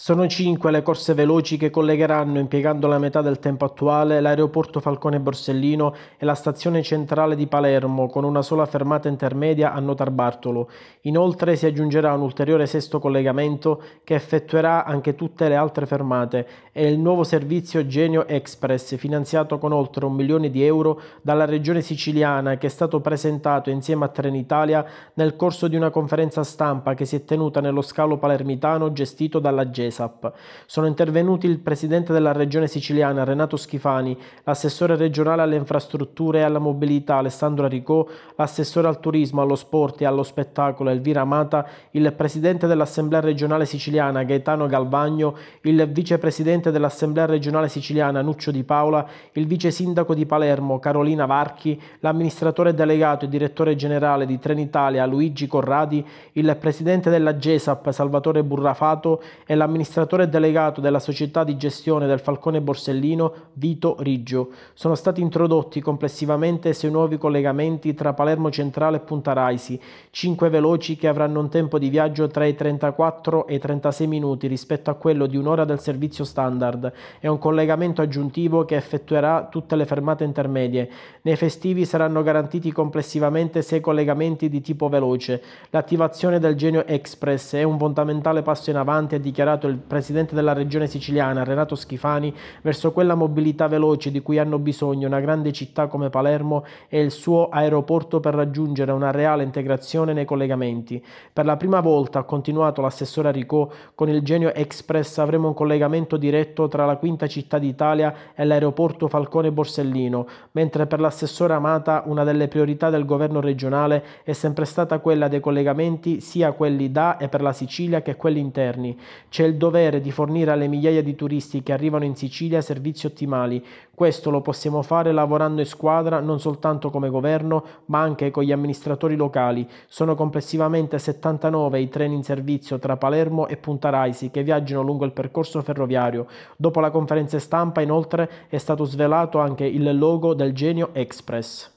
Sono cinque le corse veloci che collegheranno, impiegando la metà del tempo attuale, l'aeroporto Falcone Borsellino e la stazione centrale di Palermo, con una sola fermata intermedia a Notar Bartolo. Inoltre si aggiungerà un ulteriore sesto collegamento che effettuerà anche tutte le altre fermate e il nuovo servizio Genio Express, finanziato con oltre un milione di euro dalla regione siciliana, che è stato presentato insieme a Trenitalia nel corso di una conferenza stampa che si è tenuta nello scalo palermitano gestito dalla GES dell'ESAP. Sono intervenuti il presidente della regione siciliana Renato Schifani, l'assessore regionale alle infrastrutture e alla mobilità Alessandro Aricò, l'assessore al turismo, allo sport e allo spettacolo Elvira Amata, il presidente dell'assemblea regionale siciliana Gaetano Galvagno, il vicepresidente dell'assemblea regionale siciliana Nuccio Di Paola, il vice sindaco di Palermo Carolina Varchi, l'amministratore delegato e direttore generale di Trenitalia Luigi Corradi, il presidente della GESAP Salvatore Burrafato e l'amministratore amministratore delegato della società di gestione del Falcone Borsellino Vito Riggio. Sono stati introdotti complessivamente sei nuovi collegamenti tra Palermo Centrale e Punta Raisi, cinque veloci che avranno un tempo di viaggio tra i 34 e i 36 minuti rispetto a quello di un'ora del servizio standard e un collegamento aggiuntivo che effettuerà tutte le fermate intermedie. Nei festivi saranno garantiti complessivamente sei collegamenti di tipo veloce. L'attivazione del Genio Express è un fondamentale passo in avanti, ha dichiarato il il presidente della regione siciliana Renato Schifani verso quella mobilità veloce di cui hanno bisogno una grande città come Palermo e il suo aeroporto per raggiungere una reale integrazione nei collegamenti. Per la prima volta, ha continuato l'assessore Ricò, con il Genio Express avremo un collegamento diretto tra la quinta città d'Italia e l'aeroporto Falcone Borsellino, mentre per l'assessore Amata una delle priorità del governo regionale è sempre stata quella dei collegamenti sia quelli da e per la Sicilia che quelli interni. C'è il dovere di fornire alle migliaia di turisti che arrivano in Sicilia servizi ottimali. Questo lo possiamo fare lavorando in squadra non soltanto come governo, ma anche con gli amministratori locali. Sono complessivamente 79 i treni in servizio tra Palermo e Punta Raisi che viaggiano lungo il percorso ferroviario. Dopo la conferenza stampa, inoltre, è stato svelato anche il logo del Genio Express.